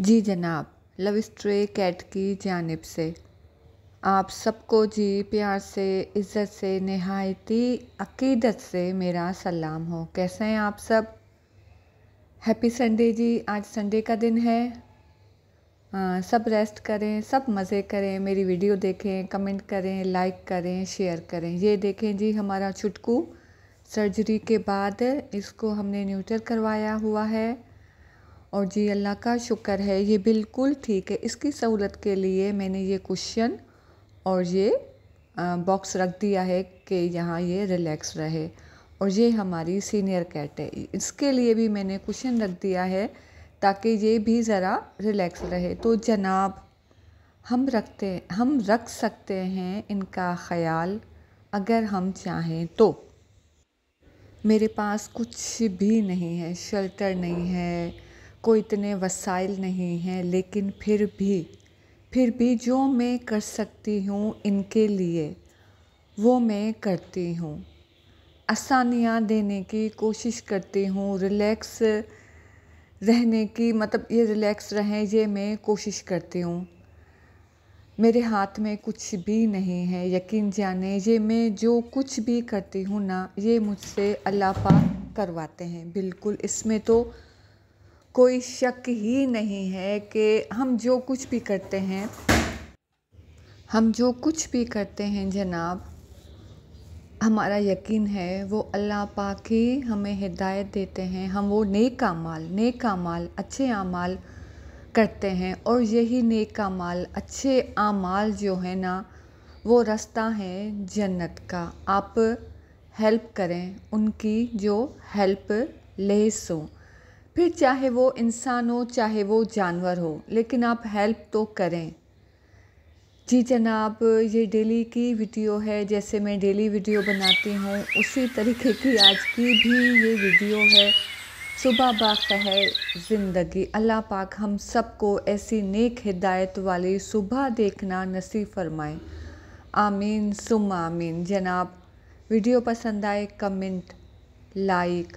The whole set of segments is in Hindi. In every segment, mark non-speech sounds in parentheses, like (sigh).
जी जनाब लव स्ट्रे कैट की जानब से आप सबको जी प्यार से इज़्ज़त से नहायती अकीदत से मेरा सलाम हो कैसे हैं आप सब हैप्पी संडे जी आज संडे का दिन है आ, सब रेस्ट करें सब मज़े करें मेरी वीडियो देखें कमेंट करें लाइक करें शेयर करें ये देखें जी हमारा चुटकू सर्जरी के बाद इसको हमने न्यूटर करवाया हुआ है और जी अल्लाह का शुक्र है ये बिल्कुल ठीक है इसकी सहूलत के लिए मैंने ये कुशन और ये बॉक्स रख दिया है कि यहाँ ये रिलैक्स रहे और ये हमारी सीनियर कैट है इसके लिए भी मैंने कुशन रख दिया है ताकि ये भी ज़रा रिलैक्स रहे तो जनाब हम रखते हम रख सकते हैं इनका ख्याल अगर हम चाहें तो मेरे पास कुछ भी नहीं है शल्टर नहीं है को इतने वसाइल नहीं हैं लेकिन फिर भी फिर भी जो मैं कर सकती हूँ इनके लिए वो मैं करती हूँ आसानियाँ देने की कोशिश करती हूँ रिलैक्स रहने की मतलब ये रिलैक्स रहें ये मैं कोशिश करती हूँ मेरे हाथ में कुछ भी नहीं है यकीन जाने ये मैं जो कुछ भी करती हूँ ना ये मुझसे अल्लाह पाक करवाते हैं बिल्कुल इसमें तो कोई शक ही नहीं है कि हम जो कुछ भी करते हैं हम जो कुछ भी करते हैं जनाब हमारा यकीन है वो अल्लाह पाक ही हमें हिदायत देते हैं हम वो नेक आमाल नेक आमाल अच्छे आमाल करते हैं और यही नेक आमाल अच्छे आमाल जो है ना वो रास्ता है जन्नत का आप हेल्प करें उनकी जो हेल्प ले सो फिर चाहे वो इंसान हो चाहे वो जानवर हो लेकिन आप हेल्प तो करें जी जनाब ये डेली की वीडियो है जैसे मैं डेली वीडियो बनाती हूँ उसी तरीके की आज की भी ये वीडियो है सुबह बाहर ज़िंदगी अल्लाह पाक हम सबको ऐसी नेक हिदायत वाली सुबह देखना नसीब फरमाए आमीन सुम आमीन जनाब वीडियो पसंद आए कमेंट लाइक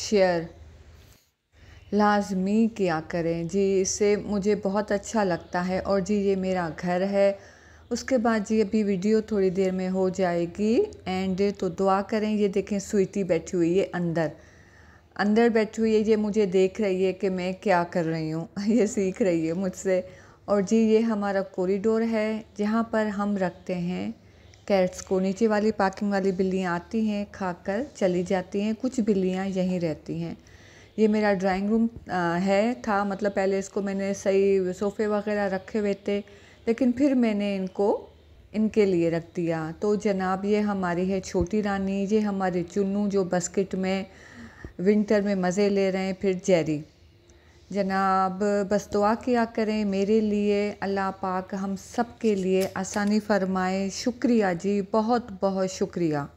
शेयर लाज़मी किया करें जी इससे मुझे बहुत अच्छा लगता है और जी ये मेरा घर है उसके बाद जी अभी वीडियो थोड़ी देर में हो जाएगी एंड तो दुआ करें ये देखें स्वीटी बैठी हुई है अंदर अंदर बैठी हुई है ये मुझे देख रही है कि मैं क्या कर रही हूँ (laughs) ये सीख रही है मुझसे और जी ये हमारा कॉरिडोर है जहाँ पर हम रखते हैं कैट्स को नीचे वाली पार्किंग वाली बिल्लियाँ आती हैं खाकर चली जाती हैं कुछ बिल्लियाँ यहीं रहती हैं ये मेरा ड्राइंग रूम है था मतलब पहले इसको मैंने सही सोफ़े वगैरह रखे हुए थे लेकिन फिर मैंने इनको इनके लिए रख दिया तो जनाब ये हमारी है छोटी रानी ये हमारे चुन्नू जो बस्किट में विंटर में मज़े ले रहे हैं फिर जेरी जनाब बस दुआ किया करें मेरे लिए अल्लाह पाक हम सब के लिए आसानी फरमाए शुक्रिया जी बहुत बहुत शुक्रिया